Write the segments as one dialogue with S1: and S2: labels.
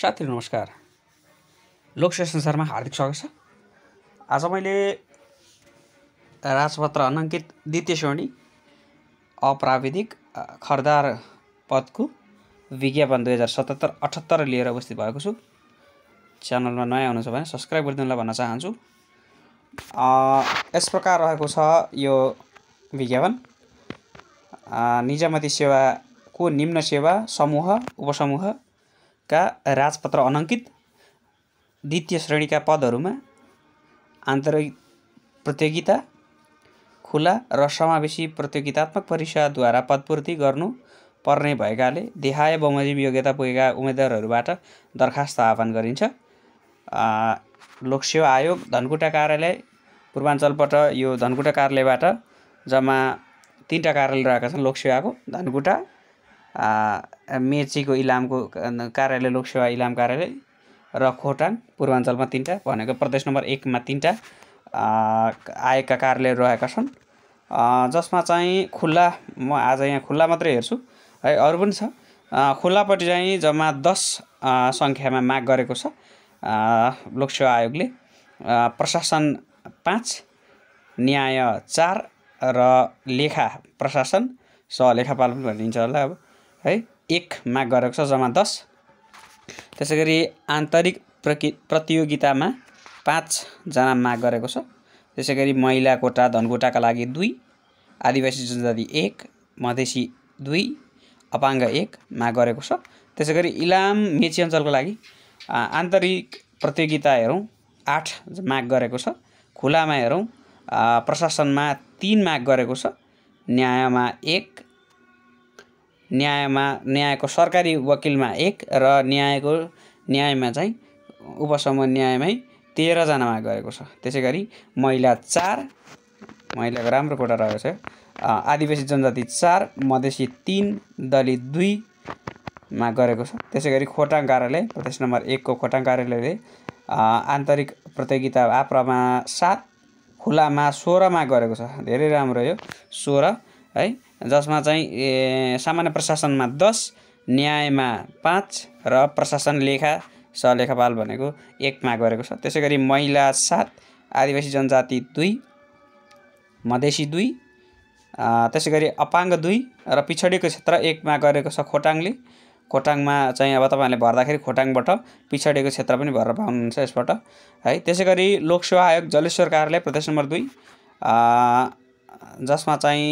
S1: साथीहरू नमस्कार लोकसेवा संसारमा हार्दिक स्वागत छ आज मैले राजपत्र अनङ्कित द्वितीय श्रेणी अप्राविधिक खरदार पदको विज्ञापन दुई हजार सतहत्तर अठहत्तर लिएर उपस्थित भएको छु च्यानलमा नयाँ छ भने सब्सक्राइब गरिदिनुलाई भन्न चाहन्छु यस प्रकार रहेको छ यो विज्ञापन निजामती सेवाको निम्न सेवा समूह उपसमूह का राजपत्र अनङ्कित द्वितीय श्रेणीका पदहरूमा आन्तरिक प्रतियोगिता खुला र समावेशी प्रतियोगितात्मक परीक्षाद्वारा पदपूर्ति गर्नु पर्ने भएकाले देहाय बमोजिम योग्यता पुगेका उम्मेद्वारहरूबाट दरखास्त आह्वान गरिन्छ लोकसेवा आयोग धनकुटा कार्यालय पूर्वाञ्चलबाट यो धनकुटा कार्यालयबाट जम्मा तिनवटा कार्यालय रहेका छन् लोकसेवाको धनकुटा मेचीको इलामको कार्यालय लोकसेवा इलाम कार्यालय र खोटाङ पूर्वाञ्चलमा तिनवटा भनेको प्रदेश नम्बर एकमा तिनवटा आएका कार्यालयहरू रहेका छन् जसमा चाहिँ खुल्ला म आज यहाँ खुल्ला मात्रै हेर्छु है अरू पनि छ खुल्लापट्टि चाहिँ जम्मा दस सङ्ख्यामा माग गरेको छ लोकसेवा आयोगले प्रशासन पाँच न्याय चार र लेखा प्रशासन सलेखापाल पनि भनिन्छ होला अब है एक माग गरेको छ जम्मा दस त्यसै गरी आन्तरिक प्रकि प्रतियोगितामा पाँचजना माग गरेको छ त्यसै गरी महिला कोटा धनकोटाका लागि दुई आदिवासी जनजाति एक मधेसी दुई अपाङ्ग एक माग गरेको छ त्यसै गरी इलाम मेची अञ्चलको लागि आन्तरिक प्रतियोगिता हेरौँ आठ माग गरेको छ खुलामा हेरौँ प्रशासनमा तिन माग गरेको छ न्यायमा एक न्यायमा न्यायको सरकारी वकिलमा एक र न्यायको न्यायमा चाहिँ उपसम न्यायमै तेह्रजनामा गएको छ त्यसै गरी महिला चार महिलाको राम्रो कोटा रहेको छ आदिवासी जनजाति चार मधेसी तिन दलित दुईमा गरेको छ त्यसै गरी खोटाङ कार्यालय प्रदेश नम्बर एकको खोटाङ कार्यालयले आन्तरिक प्रतियोगिता आप्रामा सात खुलामा सोह्रमा गरेको छ धेरै राम्रो यो सोह्र है जसमा चाहिँ सामान्य प्रशासनमा दस न्यायमा पाँच र प्रशासन लेखा सलेखापाल भनेको एकमा गरेको छ त्यसै गरी महिला सात आदिवासी जनजाति दुई मधेसी दुई त्यसै गरी अपाङ्ग दुई र पिछडिएको क्षेत्र एकमा गरेको छ खोटाङले खोटाङमा चाहिँ अब तपाईँहरूले भर्दाखेरि खोटाङबाट पिछडिएको क्षेत्र पनि भरेर पाउनुहुन्छ यसबाट है त्यसै गरी लोकसेवा आयोग जलेश्वर कार्यालय प्रदेश नम्बर दुई जसमा चाहिँ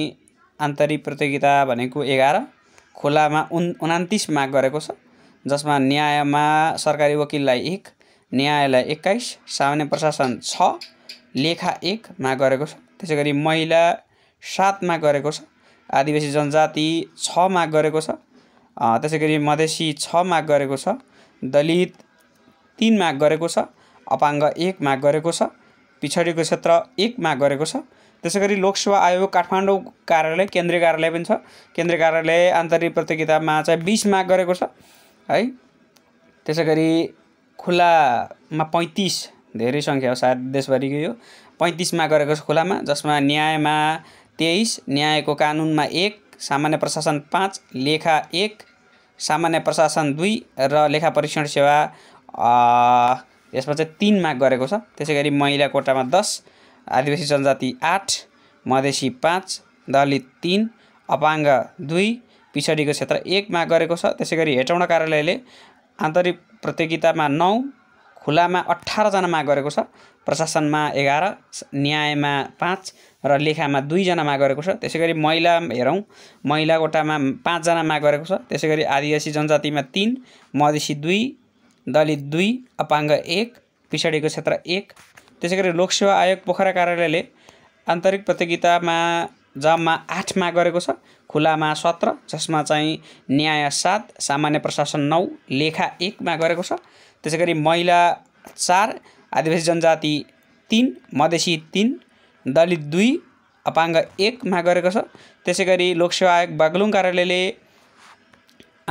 S1: आन्तरिक प्रतियोगिता भनेको एघार खोलामा उन् उनातिस माग गरेको छ जसमा न्यायमा सरकारी वकिललाई एक न्यायलाई एक्काइस सामान्य प्रशासन छ लेखा एक माग गरेको छ त्यसै गरी महिला सातमा गरेको छ आदिवासी जनजाति छ माग गरेको छ त्यसै गरी मधेसी छ माग गरेको छ दलित तिन माग गरेको छ अपाङ्ग एक माग गरेको छ पिछडिएको क्षेत्र एक माग गरेको छ त्यसै गरी लोकसेवा आयोग काठमाडौँ कार्यालय केन्द्रीय कार्यालय पनि छ केन्द्रीय कार्यालय आन्तरिक प्रतियोगितामा चाहिँ बिस माग गरेको छ है त्यसै गरी खुलामा पैँतिस धेरै सङ्ख्या हो सायद देशभरिको यो पैँतिसमा गरेको छ खुलामा जसमा न्यायमा तेइस न्यायको कानुनमा एक सामान्य प्रशासन पाँच लेखा एक सामान्य प्रशासन दुई र लेखा परीक्षण सेवा यसमा चाहिँ तिन माग गरेको छ त्यसै गरी महिला कोटामा दस आदिवासी जनजाति आठ मधेसी पाँच दलित तिन अपाङ्ग दुई पिछडिको क्षेत्र एक माग गरेको छ त्यसै गरी हेटौँडा कार्यालयले आन्तरिक प्रतियोगितामा नौ खुलामा अठारजना माग गरेको छ प्रशासनमा एघार न्यायमा पाँच र लेखामा दुईजना माग गरेको छ त्यसै गरी महिला हेरौँ महिला कोटामा पाँचजना माग गरेको छ त्यसै गरी आदिवासी जनजातिमा तिन मधेसी दुई दलित दुई अपाङ्ग एक पिछडिको क्षेत्र एक त्यसै गरी लोकसेवा आयोग पोखरा कार्यालयले आन्तरिक प्रतियोगितामा जम्मा आठमा गरेको छ खुलामा सत्र जसमा चाहिँ न्याय सात सामान्य प्रशासन नौ लेखा एकमा गरेको छ त्यसै गरी महिला चार आदिवासी जनजाति तिन मधेसी तिन दलित दुई अपाङ्ग एकमा गरेको छ त्यसै गरी लोकसेवा आयोग बागलुङ कार्यालयले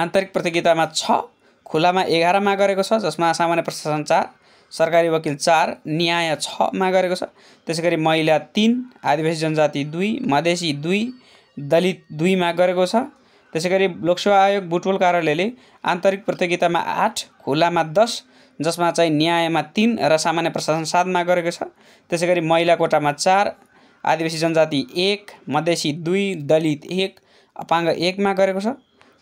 S1: आन्तरिक प्रतियोगितामा छ खुलामा एघारमा गरेको छ जसमा सामान्य प्रशासन चार सरकारी वकिल चार न्याय छमा गरेको छ त्यसै गरी महिला तिन आदिवासी जनजाति दुई मधेसी दुई दलित दुईमा गरेको छ त्यसै गरी लोकसेवा आयोग बुटवल कार्यालयले आन्तरिक प्रतियोगितामा आठ खुलामा दस जसमा चाहिँ न्यायमा तिन र सामान्य प्रशासन सातमा गरेको छ त्यसै गरी महिला कोटामा चार आदिवासी जनजाति एक मधेसी दुई दलित एक अपाङ्ग एकमा गरेको छ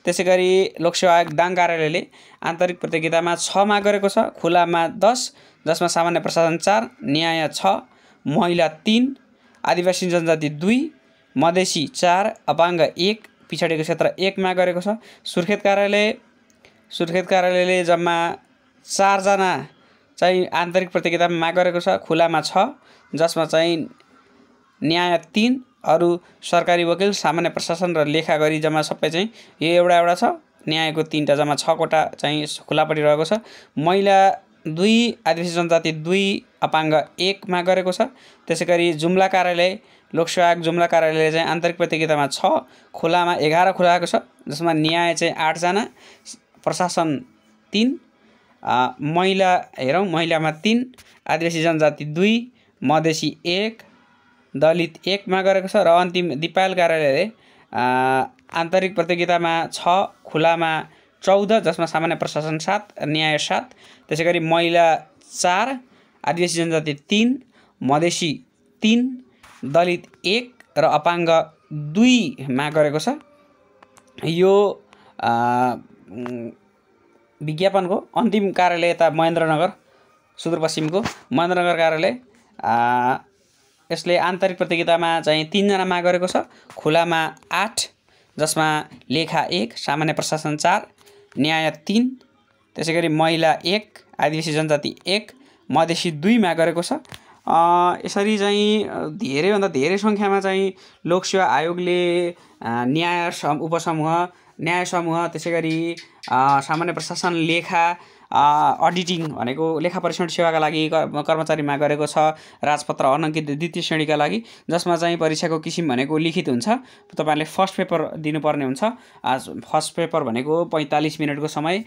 S1: त्यसै गरी लोकसेवा आयोग दाङ कार्यालयले आन्तरिक प्रतियोगितामा छमा गरेको छ खुलामा दस जसमा सामान्य प्रशासन चार न्याय छ महिला तिन आदिवासी जनजाति दुई मधेसी चार अपाङ्ग एक पिछडिएको क्षेत्र एकमा गरेको छ सुर्खेत कार्यालय सुर्खेत कार्यालयले जम्मा चारजना चाहिँ आन्तरिक प्रतियोगितामा माग गरेको छ खुलामा छ जसमा चाहिँ न्याय तिन अरू सरकारी वकिल सामान्य प्रशासन र लेखा गरी जम्मा सबै चाहिँ यो एउटा एउटा छ न्यायको तिनवटा जम्मा कोटा चाहिँ खुलापट्टि रहेको छ महिला दुई आदिवासी जनजाति दुई अपाङ्ग एकमा गरेको छ त्यसै गरी जुम्ला कार्यालय लोकसेवा आयोग जुम्ला कार्यालय चाहिँ आन्तरिक प्रतियोगितामा छ खुलामा एघार खुलाएको छ जसमा न्याय चाहिँ आठजना प्रशासन तिन महिला हेरौँ महिलामा तिन आदिवासी जनजाति दुई मधेसी एक दलित एकमा गरेको छ र अन्तिम दिपाल कार्यालयले आन्तरिक प्रतियोगितामा छ खुलामा चौध जसमा सामान्य प्रशासन सात न्याय सात त्यसै गरी महिला चार आदिवासी जनजाति तिन मधेसी तिन दलित एक र अपाङ्ग दुईमा गरेको छ यो विज्ञापनको अन्तिम कार्यालय यता महेन्द्रनगर सुदूरपश्चिमको महेन्द्रनगर कार्यालय यसले आन्तरिक प्रतियोगितामा चाहिँ तिनजनामा गरेको छ खुलामा आठ जसमा लेखा एक सामान्य प्रशासन चार न्याय तिन त्यसै गरी महिला एक आदिवासी जनजाति एक मधेसी दुईमा गरेको छ यसरी चाहिँ धेरैभन्दा धेरै सङ्ख्यामा चाहिँ लोकसेवा आयोगले न्याय उपसमूह न्याय समूह त्यसै गरी सामान्य प्रशासन लेखा अडिटिङ भनेको लेखा परीक्षण सेवाका लागि कर्मचारीमा गरेको छ राजपत्र अनङ्कित द्वितीय श्रेणीका लागि जसमा चाहिँ परीक्षाको किसिम भनेको लिखित हुन्छ तपाईँहरूले फर्स्ट पेपर दिनुपर्ने हुन्छ फर्स्ट पेपर भनेको पैँतालिस मिनटको समय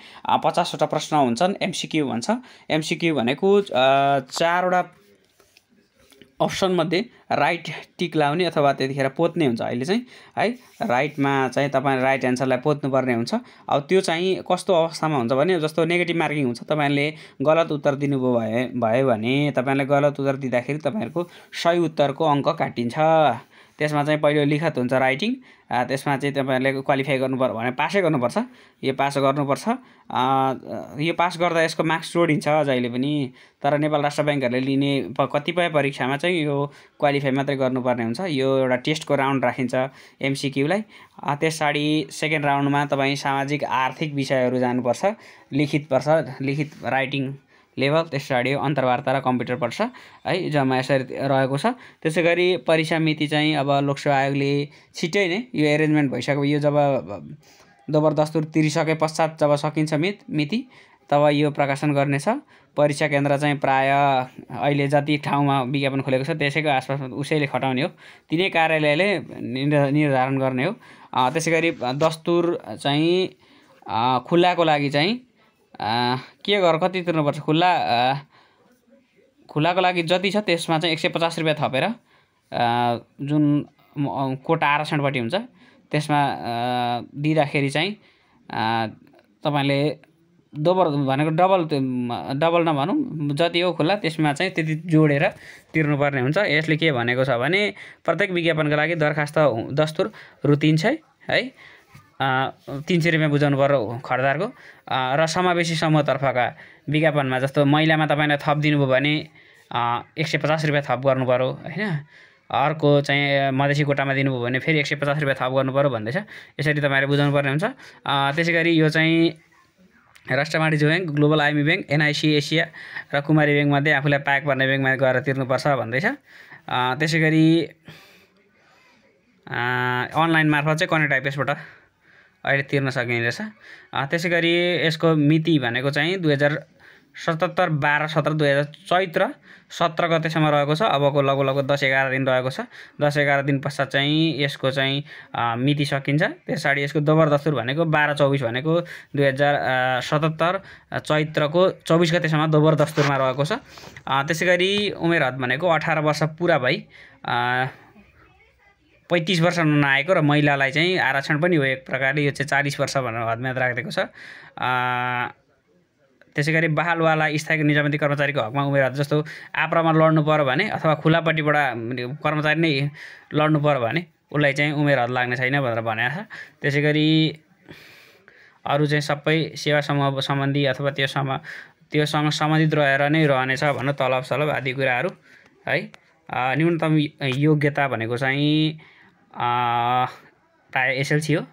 S1: पचासवटा प्रश्न हुन्छन् एमसिक्यू भन्छ एमसिक्यू भनेको चारवटा अप्सनमध्ये राइट टिक लाउने अथवा त्यतिखेर पोत्ने हुन्छ अहिले चाहिँ है राइटमा चाहिँ तपाईले राइट एन्सरलाई पोत्नुपर्ने हुन्छ अब त्यो चाहिँ कस्तो अवस्थामा हुन्छ भने जस्तो नेगेटिभ मार्किङ हुन्छ तपाईँले गलत उत्तर दिनुभयो भए भयो भने तपाईले गलत उत्तर दिँदाखेरि तपाईँहरूको सही उत्तरको अङ्क काटिन्छ त्यसमा चाहिँ पहिलो लिखत हुन्छ राइटिङ त्यसमा चाहिँ तपाईँहरूले क्वालिफाई गर्नुपर्यो भने पासै गर्नुपर्छ यो पास गर्नुपर्छ यो पास गर्दा यसको मार्क्स जोडिन्छ जहिले पनि तर नेपाल राष्ट्र ब्याङ्कहरूले लिने कतिपय परीक्षामा चाहिँ यो क्वालिफाई मात्रै गर्नुपर्ने हुन्छ यो एउटा टेस्टको राउन्ड राखिन्छ एमसिक्यूलाई त्यस पछाडि सेकेन्ड राउन्डमा तपाईँ सामाजिक आर्थिक विषयहरू जानुपर्छ लिखित पर्छ लिखित राइटिङ लेभल त्यस पछाडि अन्तर्वार्ता र कम्प्युटर पर्छ है जम्मा यसरी रहेको छ त्यसै गरी परीक्षा मिति चाहिँ अब लोकसेवा आयोगले छिटै नै यो एरेन्जमेन्ट भइसक्यो यो जब दस्तुर तिरिसके पश्चात जब सकिन्छ मित मिति तब यो प्रकाशन गर्नेछ परीक्षा केन्द्र चाहिँ प्राय अहिले जति ठाउँमा विज्ञापन खोलेको छ त्यसैको आसपासमा उसैले खटाउने हो तिनै कार्यालयले निर्धारण गर्ने हो त्यसै गरी दस्तुर चाहिँ खुल्लाको लागि चाहिँ के घर कति तिर्नुपर्छ खुल्ला खुल्लाको लागि जति छ त्यसमा चाहिँ एक सय पचास रुपियाँ थपेर जुन कोटा आरक्षणपट्टि हुन्छ त्यसमा दिँदाखेरि चाहिँ तपाईँले दोबर भनेको डबल डबल नभनौँ जति हो खुल्ला त्यसमा चाहिँ त्यति जोडेर तिर्नुपर्ने हुन्छ यसले के भनेको छ भने प्रत्येक विज्ञापनको लागि दरखास्त दस्तुर रु तिन सय है तिन सय रुपियाँ बुझाउनु पर्यो खरिदारको र समावेशी समूहतर्फका विज्ञापनमा जस्तो महिलामा तपाईँलाई थप दिनुभयो भने एक सय पचास रुपियाँ थप गर्नुपऱ्यो होइन अर्को चाहिँ मधेसी कोटामा दिनुभयो भने फेरि एक सय पचास रुपियाँ थप गर्नुपऱ्यो भन्दैछ यसरी तपाईँले बुझाउनु पर्ने हुन्छ त्यसै गरी यो चाहिँ राष्ट्र वाणिज्य bank global IME bank NIC Asia र कुमारी ब्याङ्कमध्ये आफूलाई प्याक पर्ने ब्याङ्कमा गएर तिर्नुपर्छ भन्दैछ त्यसै गरी अनलाइन मार्फत चाहिँ कनेक्ट आइपिएसबाट अहिले तिर्न सकिने रहेछ त्यसै गरी यसको मिति भनेको चाहिँ दुई हजार सतहत्तर बाह्र सत्र दुई हजार चैत्र सत्र गतेसम्म रहेको छ अबको लगभग लगभग दस एघार दिन रहेको छ दस एघार दिन पश्चात चाहिँ यसको चाहिँ मिति सकिन्छ पछाडि यसको दस्तुर भनेको बाह्र चौबिस भनेको दुई हजार सतहत्तर चैत्रको चौबिस गतेसम्म दस्तुरमा रहेको छ त्यसै गरी उमेर हद भनेको अठार वर्ष पुरा भई पैँतिस वर्ष नआएको र महिलालाई चाहिँ आरक्षण पनि हो एक प्रकारले यो चाहिँ चालिस वर्ष भनेर हदम्याद राखिदिएको छ त्यसै गरी बहालवाला स्थायी निजामती कर्मचारीको हकमा उमेर जस्तो आप्रामा लड्नु पऱ्यो भने अथवा खुलापट्टिबाट कर्मचारी नै लड्नु पऱ्यो भने उसलाई चाहिँ उमेर हद लाग्ने छैन भनेर भनेको छ त्यसै गरी अरू चाहिँ सबै सेवा समूह सम्बन्धी अथवा त्यो सम त्योसँग सम्बन्धित रहेर नै रहनेछ भनेर तलब सलब आदि कुराहरू है न्यूनतम योग्यता भनेको चाहिँ प्रायः एसएलसी हो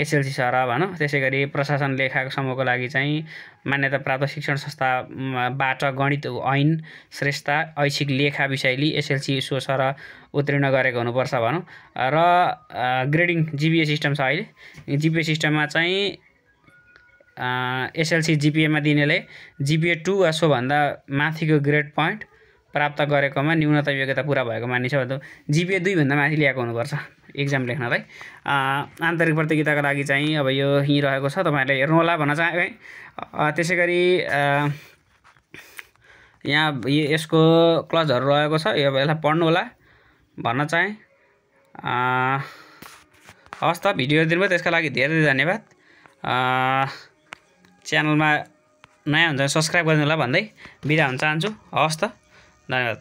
S1: एसएलसी सर भनौँ त्यसै गरी प्रशासन लेखाको समूहको लागि चाहिँ मान्यता प्राप्त शिक्षण संस्थाबाट गणित ऐन श्रेष्ठता ऐच्छिक लेखा विषयली एसएलसी सो सर उत्तीर्ण गरेको हुनुपर्छ भनौँ र ग्रेडिङ जिपिए सिस्टम छ अहिले जिपिए सिस्टममा चाहिँ एसएलसी जिपिएमा दिनेले जिपिए टू वा सोभन्दा माथिको ग्रेड पोइन्ट प्राप्त गरेकोमा न्यूनतम योग्यता पुरा भएको त जिपिए दुईभन्दा माथि ल्याएको हुनुपर्छ इक्जाम लेख्नलाई आन्तरिक प्रतियोगिताको लागि चाहिँ अब यो यहीँ रहेको छ तपाईँहरूले होला भन्न चाहे त्यसै गरी यहाँ यसको क्लजहरू रहेको छ यो यसलाई पढ्नु होला भन्न चाहेँ हस् त भिडियो दिनुभयो त्यसका लागि धेरै धेरै धन्यवाद च्यानलमा नयाँ हुन्छ सब्सक्राइब गरिदिनु होला भन्दै बिदा हुन चाहन्छु हवस् त 何や